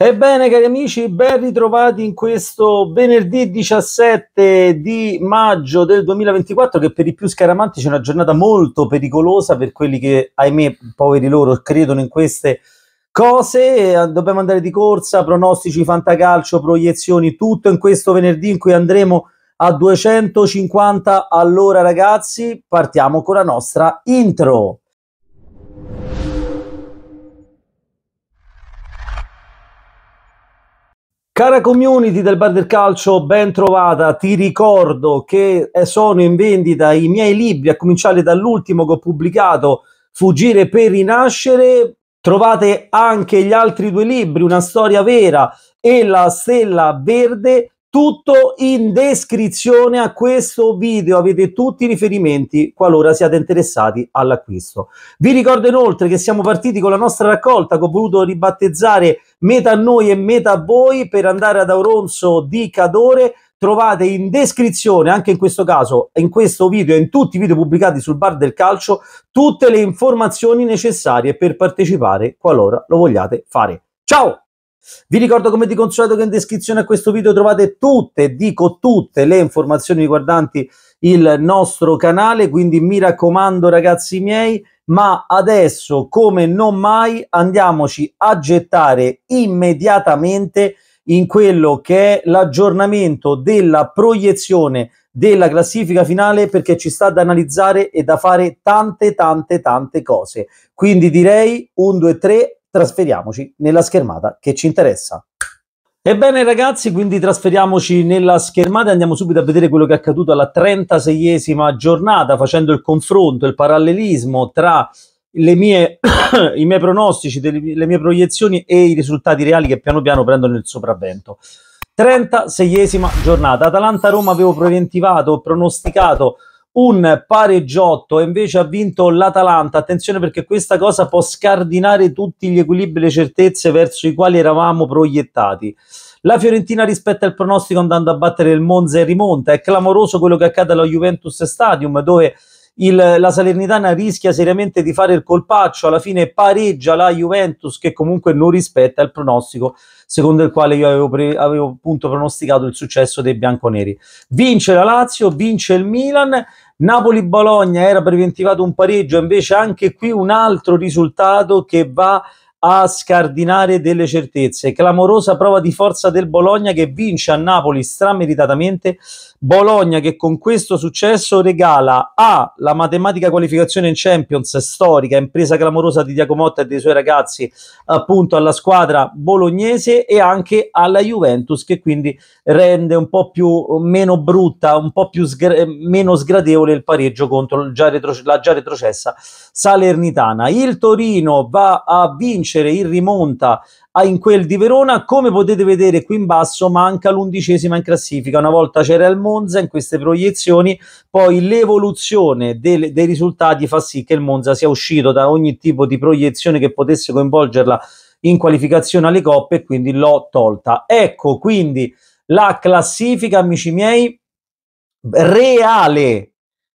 Ebbene, cari amici, ben ritrovati in questo venerdì 17 di maggio del 2024, che per i più scaramantici è una giornata molto pericolosa per quelli che, ahimè, poveri loro, credono in queste cose. Dobbiamo andare di corsa, pronostici, fantacalcio, proiezioni, tutto in questo venerdì in cui andremo a 250 all'ora, ragazzi. Partiamo con la nostra intro. Cara community del Bar del Calcio, ben trovata. Ti ricordo che eh, sono in vendita i miei libri, a cominciare dall'ultimo che ho pubblicato, Fuggire per rinascere. Trovate anche gli altri due libri, Una storia vera e La stella verde tutto in descrizione a questo video, avete tutti i riferimenti qualora siate interessati all'acquisto. Vi ricordo inoltre che siamo partiti con la nostra raccolta che ho voluto ribattezzare Meta a noi e Meta a voi per andare ad Auronzo di Cadore trovate in descrizione, anche in questo caso, in questo video e in tutti i video pubblicati sul bar del calcio, tutte le informazioni necessarie per partecipare qualora lo vogliate fare. Ciao! Vi ricordo come di consueto che in descrizione a questo video trovate tutte, dico tutte, le informazioni riguardanti il nostro canale, quindi mi raccomando ragazzi miei, ma adesso come non mai andiamoci a gettare immediatamente in quello che è l'aggiornamento della proiezione della classifica finale perché ci sta da analizzare e da fare tante tante tante cose. Quindi direi 1 2 3 trasferiamoci nella schermata che ci interessa. Ebbene ragazzi, quindi trasferiamoci nella schermata e andiamo subito a vedere quello che è accaduto alla 36esima giornata facendo il confronto, il parallelismo tra mie, i miei pronostici, le mie proiezioni e i risultati reali che piano piano prendono il sopravvento. 36esima giornata, Atalanta-Roma avevo preventivato, pronosticato un pareggiotto e invece ha vinto l'Atalanta. Attenzione perché questa cosa può scardinare tutti gli equilibri e le certezze verso i quali eravamo proiettati. La Fiorentina rispetta il pronostico andando a battere il Monza e rimonta. È clamoroso quello che accade allo Juventus Stadium dove il, la Salernitana rischia seriamente di fare il colpaccio, alla fine pareggia la Juventus che comunque non rispetta il pronostico secondo il quale io avevo, pre, avevo appunto pronosticato il successo dei bianconeri. Vince la Lazio, vince il Milan, Napoli-Bologna era preventivato un pareggio, invece anche qui un altro risultato che va a scardinare delle certezze. Clamorosa prova di forza del Bologna che vince a Napoli strameritatamente. Bologna che con questo successo regala A. la matematica qualificazione in Champions storica, impresa clamorosa di Diacomotta e dei suoi ragazzi appunto alla squadra bolognese e anche alla Juventus che quindi rende un po' più meno brutta, un po' più sgra- meno sgradevole il pareggio contro già retro- la già retrocessa Salernitana. Il Torino va a vincere vincere in rimonta a in quel di Verona. Come potete vedere qui in basso manca l'undicesima in classifica. Una volta c'era il Monza in queste proiezioni, poi l'evoluzione dei, dei risultati fa sì che il Monza sia uscito da ogni tipo di proiezione che potesse coinvolgerla in qualificazione alle coppe e quindi l'ho tolta. Ecco quindi la classifica, amici miei, reale,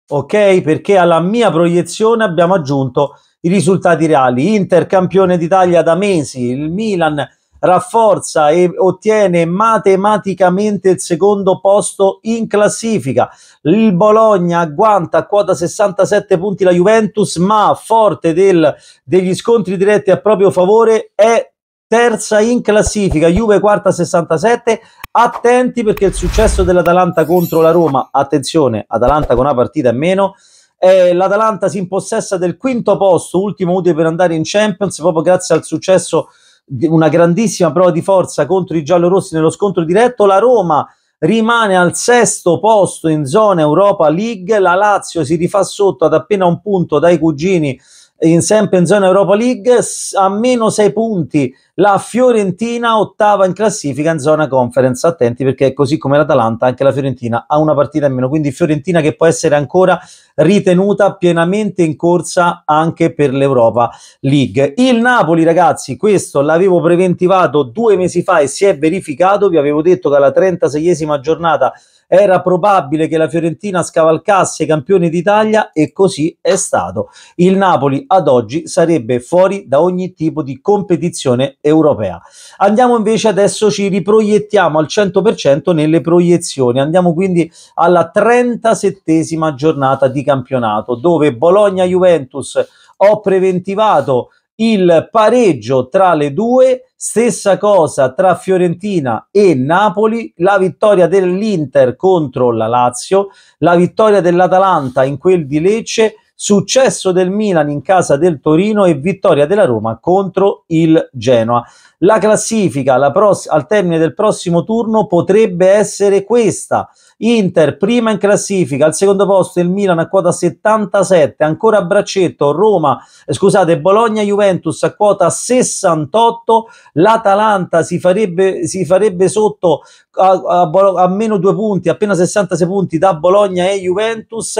ok? Perché alla mia proiezione abbiamo aggiunto i risultati reali. Inter campione d'Italia da mesi, il Milan rafforza e ottiene matematicamente il secondo posto in classifica. Il Bologna agguanta a quota 67 punti la Juventus, ma forte del, degli scontri diretti a proprio favore è terza in classifica, Juve quarta 67. Attenti perché il successo dell'Atalanta contro la Roma, attenzione, Atalanta con una partita in meno, eh, l'Atalanta si impossessa del quinto posto, ultimo utile per andare in Champions, proprio grazie al successo di una grandissima prova di forza contro i giallorossi nello scontro diretto. La Roma rimane al sesto posto in zona Europa League, la Lazio si rifà sotto ad appena un punto dai cugini in sempre in zona Europa League, a meno sei punti la Fiorentina ottava in classifica in zona conference. Attenti perché così come l'Atalanta anche la Fiorentina ha una partita in meno, quindi Fiorentina che può essere ancora ritenuta pienamente in corsa anche per l'Europa League. Il Napoli ragazzi, questo l'avevo preventivato due mesi fa e si è verificato, vi avevo detto che alla 36esima giornata era probabile che la Fiorentina scavalcasse campione d'Italia e così è stato. Il Napoli ad oggi sarebbe fuori da ogni tipo di competizione europea. Andiamo invece adesso, ci riproiettiamo al 100% nelle proiezioni, andiamo quindi alla 37 giornata di campionato dove Bologna-Juventus ho preventivato il pareggio tra le due, stessa cosa tra Fiorentina e Napoli, la vittoria dell'Inter contro la Lazio, la vittoria dell'Atalanta in quel di Lecce, successo del Milan in casa del Torino e vittoria della Roma contro il Genoa. La classifica pross- al termine del prossimo turno potrebbe essere questa. Inter prima in classifica, al secondo posto il Milan a quota 77, ancora a braccetto Roma, eh, scusate, Bologna Juventus a quota 68, l'Atalanta si farebbe, si farebbe sotto a, a, a, meno due punti, appena 66 punti da Bologna e Juventus,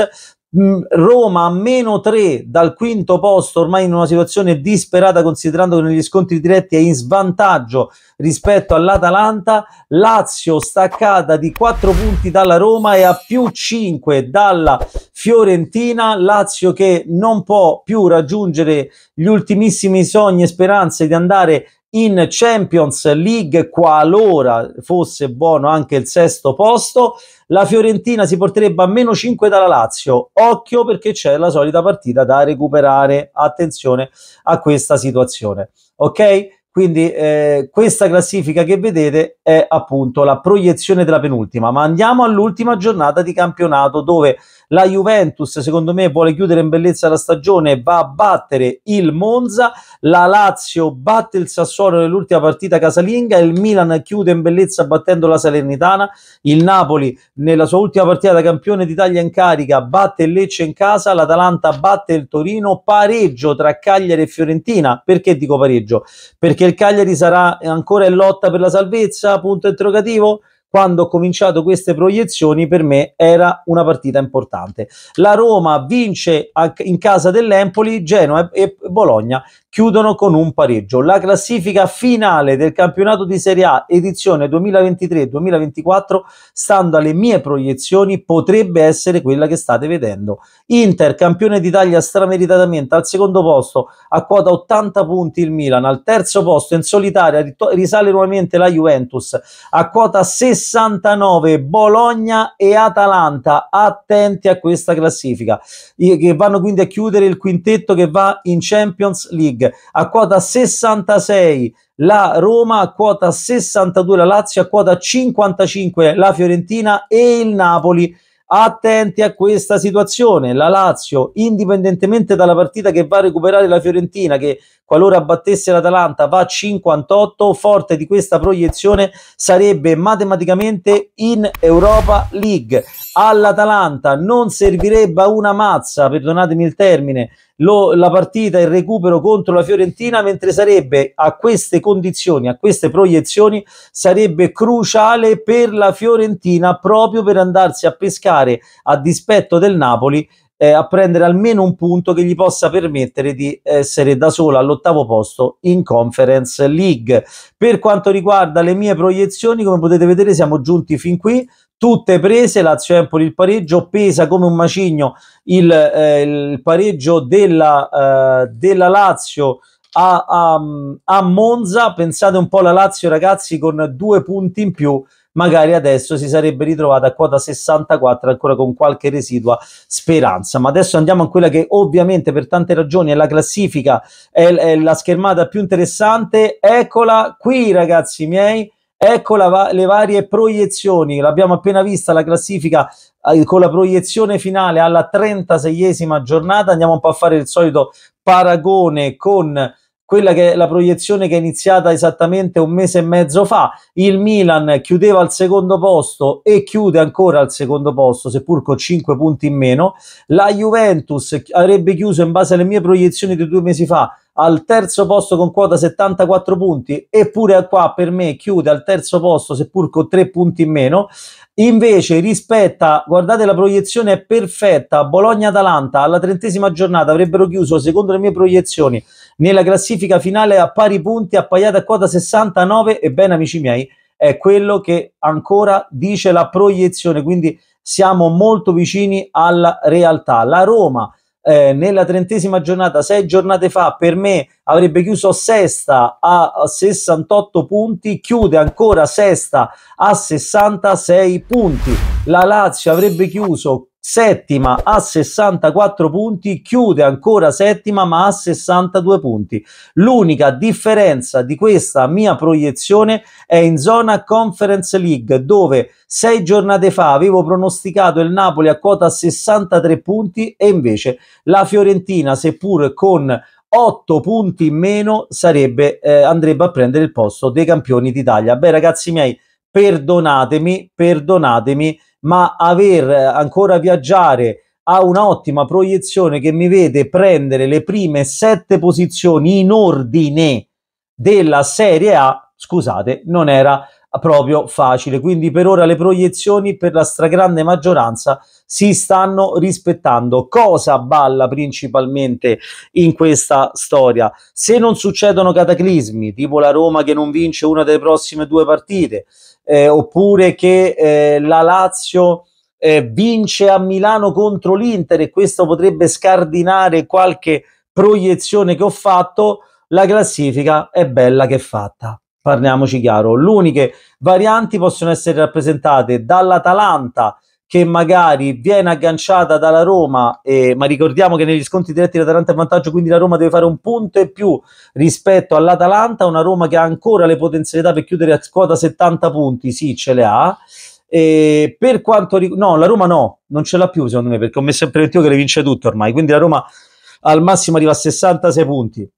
Mm, Roma a meno 3 dal quinto posto, ormai in una situazione disperata considerando che negli scontri diretti è in svantaggio rispetto all'Atalanta, Lazio staccata di 4 punti dalla Roma e a più 5 dalla Fiorentina, Lazio che non può più raggiungere gli ultimissimi sogni e speranze di andare in Champions League qualora fosse buono anche il sesto posto la Fiorentina si porterebbe a meno 5 dalla Lazio occhio perché c'è la solita partita da recuperare attenzione a questa situazione ok quindi eh, questa classifica che vedete è appunto la proiezione della penultima ma andiamo all'ultima giornata di campionato dove la Juventus, secondo me, vuole chiudere in bellezza la stagione, va a battere il Monza, la Lazio batte il Sassuolo nell'ultima partita casalinga, il Milan chiude in bellezza battendo la Salernitana, il Napoli nella sua ultima partita da campione d'Italia in carica batte il Lecce in casa, l'Atalanta batte il Torino, pareggio tra Cagliari e Fiorentina. Perché dico pareggio? Perché il Cagliari sarà ancora in lotta per la salvezza? Punto interrogativo? quando ho cominciato queste proiezioni per me era una partita importante. La Roma vince in casa dell'Empoli, Genoa e Bologna chiudono con un pareggio. La classifica finale del campionato di Serie A edizione 2023-2024, stando alle mie proiezioni, potrebbe essere quella che state vedendo. Inter, campione d'Italia strameritatamente al secondo posto, a quota 80 punti il Milan, al terzo posto in solitaria risale nuovamente la Juventus, a quota 69 Bologna e Atalanta, attenti a questa classifica, che vanno quindi a chiudere il quintetto che va in Champions League. League a quota 66 la Roma, a quota 62 la Lazio, a quota 55 la Fiorentina e il Napoli. Attenti a questa situazione, la Lazio, indipendentemente dalla partita che va a recuperare la Fiorentina, che qualora battesse l'Atalanta va a 58, forte di questa proiezione sarebbe matematicamente in Europa League. All'Atalanta non servirebbe una mazza, perdonatemi il termine, lo, la partita, il recupero contro la Fiorentina, mentre sarebbe a queste condizioni, a queste proiezioni, sarebbe cruciale per la Fiorentina proprio per andarsi a pescare a dispetto del Napoli eh, a prendere almeno un punto che gli possa permettere di essere da sola all'ottavo posto in Conference League. Per quanto riguarda le mie proiezioni, come potete vedere, siamo giunti fin qui tutte prese, Lazio Empoli il pareggio, pesa come un macigno il, eh, il pareggio della, eh, della Lazio a, a, a Monza, pensate un po' la Lazio ragazzi con due punti in più magari adesso si sarebbe ritrovata a quota 64 ancora con qualche residua speranza. Ma adesso andiamo a quella che ovviamente per tante ragioni è la classifica, è, è la schermata più interessante. Eccola qui ragazzi miei. Ecco va- le varie proiezioni, l'abbiamo appena vista la classifica eh, con la proiezione finale alla 36esima giornata, andiamo un po' a fare il solito paragone con quella che è la proiezione che è iniziata esattamente un mese e mezzo fa. Il Milan chiudeva al secondo posto e chiude ancora al secondo posto, seppur con 5 punti in meno. La Juventus avrebbe chiuso in base alle mie proiezioni di due mesi fa al terzo posto con quota 74 punti, eppure qua per me chiude al terzo posto, seppur con tre punti in meno. Invece rispetta, guardate la proiezione è perfetta, Bologna-Atalanta alla trentesima giornata avrebbero chiuso, secondo le mie proiezioni, nella classifica finale a pari punti, appaiata a quota 69, ebbene amici miei, è quello che ancora dice la proiezione, quindi siamo molto vicini alla realtà. La Roma eh, nella trentesima giornata, sei giornate fa, per me avrebbe chiuso sesta a 68 punti, chiude ancora sesta a 66 punti. La Lazio avrebbe chiuso settima a 64 punti, chiude ancora settima ma a 62 punti. L'unica differenza di questa mia proiezione è in zona Conference League dove sei giornate fa avevo pronosticato il Napoli a quota 63 punti e invece la Fiorentina seppur con 8 punti in meno sarebbe, eh, andrebbe a prendere il posto dei campioni d'Italia. Beh ragazzi miei, perdonatemi, perdonatemi ma aver eh, ancora viaggiare ha un'ottima proiezione che mi vede prendere le prime sette posizioni in ordine della Serie A, scusate, non era proprio facile. Quindi per ora le proiezioni per la stragrande maggioranza si stanno rispettando. Cosa balla principalmente in questa storia? Se non succedono cataclismi, tipo la Roma che non vince una delle prossime due partite, eh, oppure che eh, la Lazio eh, vince a Milano contro l'Inter e questo potrebbe scardinare qualche proiezione che ho fatto, la classifica è bella che è fatta. Parliamoci chiaro, le uniche varianti possono essere rappresentate dall'Atalanta che magari viene agganciata dalla Roma, eh, ma ricordiamo che negli sconti diretti l'Atalanta è vantaggio, quindi la Roma deve fare un punto in più rispetto all'Atalanta, una Roma che ha ancora le potenzialità per chiudere a quota 70 punti, sì ce le ha, E per quanto riguarda, no, la Roma no, non ce l'ha più secondo me, perché ho messo in preventivo che le vince tutto ormai, quindi la Roma al massimo arriva a 66 punti.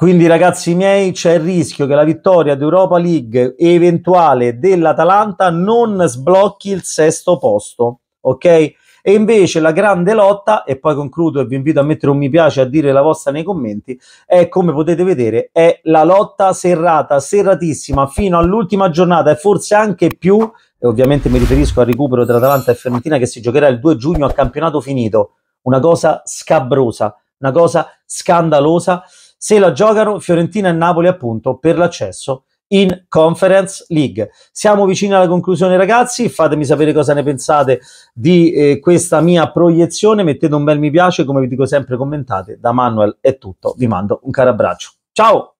Quindi, ragazzi miei, c'è il rischio che la vittoria d'Europa League eventuale dell'Atalanta non sblocchi il sesto posto, ok? E invece la grande lotta, e poi concludo e vi invito a mettere un mi piace a dire la vostra nei commenti, è come potete vedere, è la lotta serrata, serratissima fino all'ultima giornata e forse anche più, e ovviamente mi riferisco al recupero tra Atalanta e Fiorentina che si giocherà il 2 giugno a campionato finito, una cosa scabrosa, una cosa scandalosa se la giocano Fiorentina e Napoli appunto per l'accesso in Conference League. Siamo vicini alla conclusione ragazzi, fatemi sapere cosa ne pensate di eh, questa mia proiezione, mettete un bel mi piace, come vi dico sempre commentate, da Manuel è tutto, vi mando un caro abbraccio, ciao!